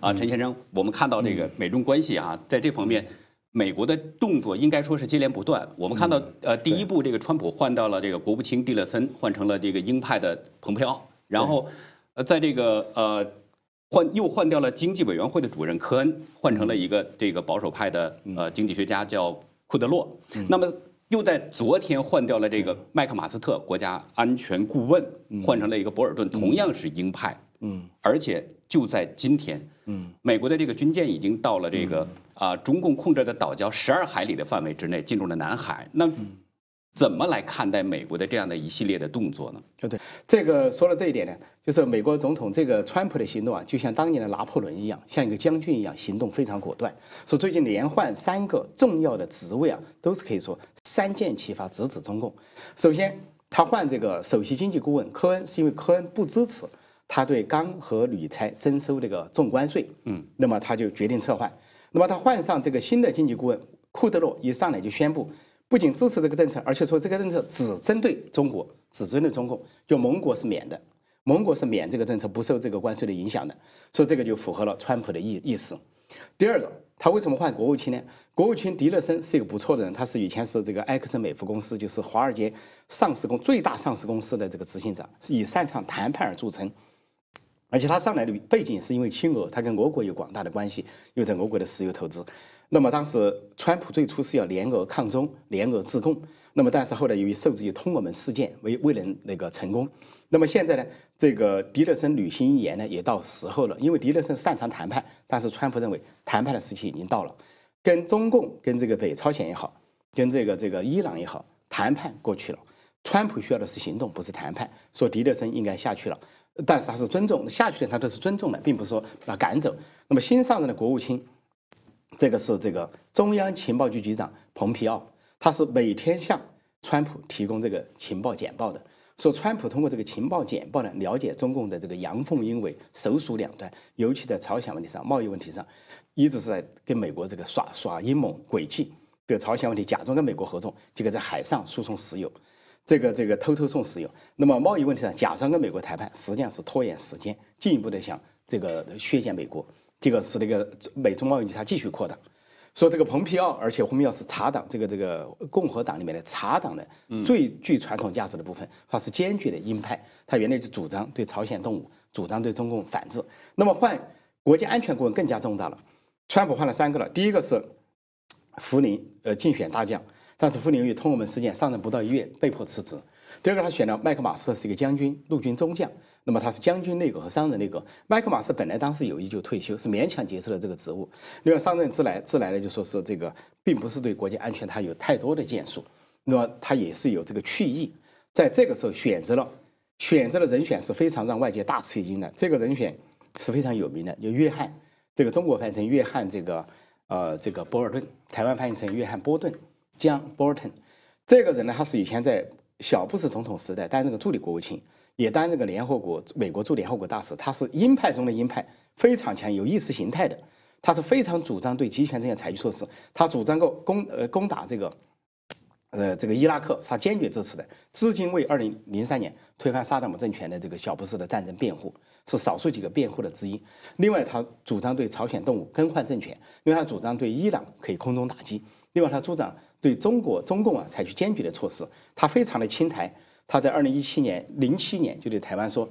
啊，陈先生，我们看到这个美中关系啊，在这方面，美国的动作应该说是接连不断。我们看到，呃，第一步这个川普换到了这个国务卿蒂勒森，换成了这个鹰派的蓬佩奥。然后，呃，在这个呃，换又换掉了经济委员会的主任科恩，换成了一个这个保守派的呃经济学家叫库德洛。那么，又在昨天换掉了这个麦克马斯特国家安全顾问，换成了一个博尔顿，同样是鹰派。嗯，而且就在今天，嗯，美国的这个军舰已经到了这个啊中共控制的岛礁十二海里的范围之内，进入了南海。那怎么来看待美国的这样的一系列的动作呢？就对，这个说了这一点呢，就是美国总统这个川普的行动啊，就像当年的拿破仑一样，像一个将军一样，行动非常果断。说最近连换三个重要的职位啊，都是可以说三箭齐发，直指中共。首先，他换这个首席经济顾问科恩，是因为科恩不支持。他对钢和铝材征收这个重关税，嗯，那么他就决定撤换，那么他换上这个新的经济顾问库德洛，一上来就宣布，不仅支持这个政策，而且说这个政策只针对中国，只针对中共，就盟国是免的，盟国是免这个政策不受这个关税的影响的，所以这个就符合了川普的意意思。第二个，他为什么换国务卿呢？国务卿迪勒森是一个不错的人，他是以前是这个埃克森美孚公司，就是华尔街上市公最大上市公司的这个执行长，以擅长谈判而著称。而且他上来的背景是因为亲俄，他跟俄国有广大的关系，又在俄国的石油投资。那么当时川普最初是要联俄抗中，联俄自共。那么但是后来由于受制于通俄门事件，未未能那个成功。那么现在呢，这个迪德森履行言呢也到时候了，因为迪德森擅长谈判，但是川普认为谈判的时期已经到了，跟中共、跟这个北朝鲜也好，跟这个这个伊朗也好，谈判过去了。川普需要的是行动，不是谈判。说迪德森应该下去了，但是他是尊重下去的，他都是尊重的，并不是说把他赶走。那么新上任的国务卿，这个是这个中央情报局局长蓬皮奥，他是每天向川普提供这个情报简报的。说川普通过这个情报简报呢，了解中共的这个阳奉阴违、首鼠两端，尤其在朝鲜问题上、贸易问题上，一直是在跟美国这个耍耍阴谋诡计。比如朝鲜问题，假装跟美国合作，结果在海上输送石油。这个这个偷偷送石油，那么贸易问题上假装跟美国谈判，实际上是拖延时间，进一步的想这个削减美国，这个使这个美中贸易摩擦继续扩大。说这个蓬皮奥，而且蓬皮奥是茶党，这个这个共和党里面的茶党的最具传统价值的部分，他是坚决的鹰派，他原来就主张对朝鲜动武，主张对中共反制。那么换国家安全顾问更加重大了，川普换了三个了，第一个是福林，呃，竞选大将。但是傅临玉通我门事件上任不到一月，被迫辞职。第二个，他选了麦克马斯特，是一个将军，陆军中将。那么他是将军内阁和商人内阁。麦克马斯特本来当时有意就退休，是勉强接受了这个职务。另外，上任之来之来呢，就说是这个，并不是对国家安全他有太多的建树。那么他也是有这个去意，在这个时候选择了选择的人选是非常让外界大吃一惊的。这个人选是非常有名的，叫约翰，这个中国翻译成约翰，这个呃这个博尔顿，台湾翻译成约翰波顿。John Bolton 这个人呢，他是以前在小布什总统时代担任个助理国务卿，也担任个联合国美国驻联合国大使。他是鹰派中的鹰派，非常强有意识形态的。他是非常主张对极权政权采取措施。他主张过攻呃攻打这个呃这个伊拉克，他坚决支持的。至今为二零零三年推翻萨达姆政权的这个小布什的战争辩护，是少数几个辩护的之一。另外，他主张对朝鲜动物更换政权，另外他主张对伊朗可以空中打击。另外，他主张。对中国中共啊，采取坚决的措施。他非常的亲台，他在二零一七年零七年就对台湾说，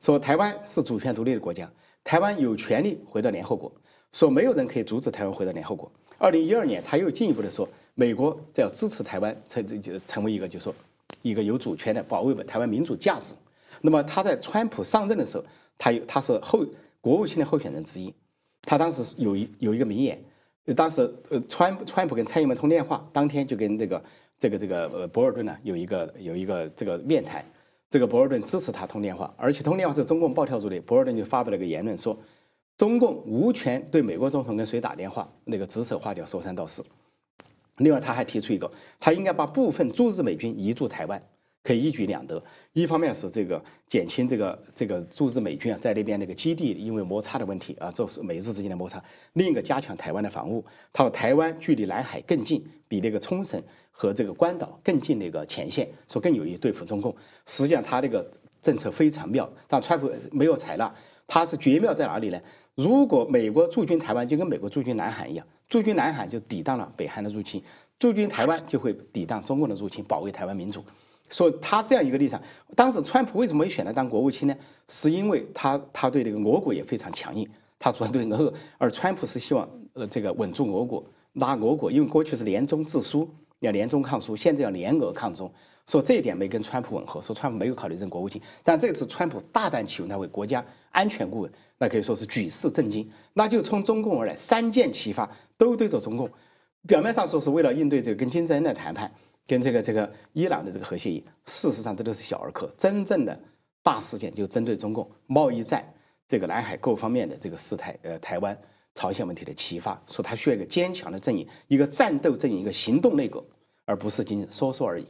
说台湾是主权独立的国家，台湾有权利回到联合国，说没有人可以阻止台湾回到联合国。二零一二年他又进一步的说，美国在要支持台湾成这就成为一个就说一个有主权的保卫台湾民主价值。那么他在川普上任的时候，他有他是后国务卿的候选人之一，他当时有一有一个名言。当时，呃，川川普跟蔡英文通电话，当天就跟这个、这个、这个，呃，博尔顿呢有一个有一个这个面谈，这个博尔顿支持他通电话，而且通电话是中共暴跳组雷，博尔顿就发表了个言论说，中共无权对美国总统跟谁打电话，那个指手画脚说三道四。另外，他还提出一个，他应该把部分驻日美军移驻台湾。可以一举两得，一方面是这个减轻这个这个驻日美军啊在那边那个基地因为摩擦的问题啊，这是美日之间的摩擦；另一个加强台湾的防务。他说，台湾距离南海更近，比那个冲绳和这个关岛更近那个前线，说更有益对付中共。实际上，他那个政策非常妙，但川普没有采纳。他是绝妙在哪里呢？如果美国驻军台湾，就跟美国驻军南海一样，驻军南海就抵挡了北韩的入侵，驻军台湾就会抵挡中共的入侵，保卫台湾民主。所以他这样一个立场，当时川普为什么会选他当国务卿呢？是因为他他对这个俄国也非常强硬，他主要对俄而川普是希望呃这个稳住俄国，拉俄国，因为过去是联中制苏，要联中抗苏，现在要联俄抗中，所以这一点没跟川普吻合，说川普没有考虑任国务卿，但这次川普大胆启用他为国家安全顾问，那可以说是举世震惊。那就从中共而来，三箭齐发，都对着中共，表面上说是为了应对这个跟金正恩的谈判。跟这个这个伊朗的这个核协议，事实上这都是小儿科。真正的大事件，就针对中共贸易战、这个南海各方面的这个事态，呃，台湾、朝鲜问题的启发，说他需要一个坚强的阵营，一个战斗阵营，一个行动内阁，而不是仅仅说说而已。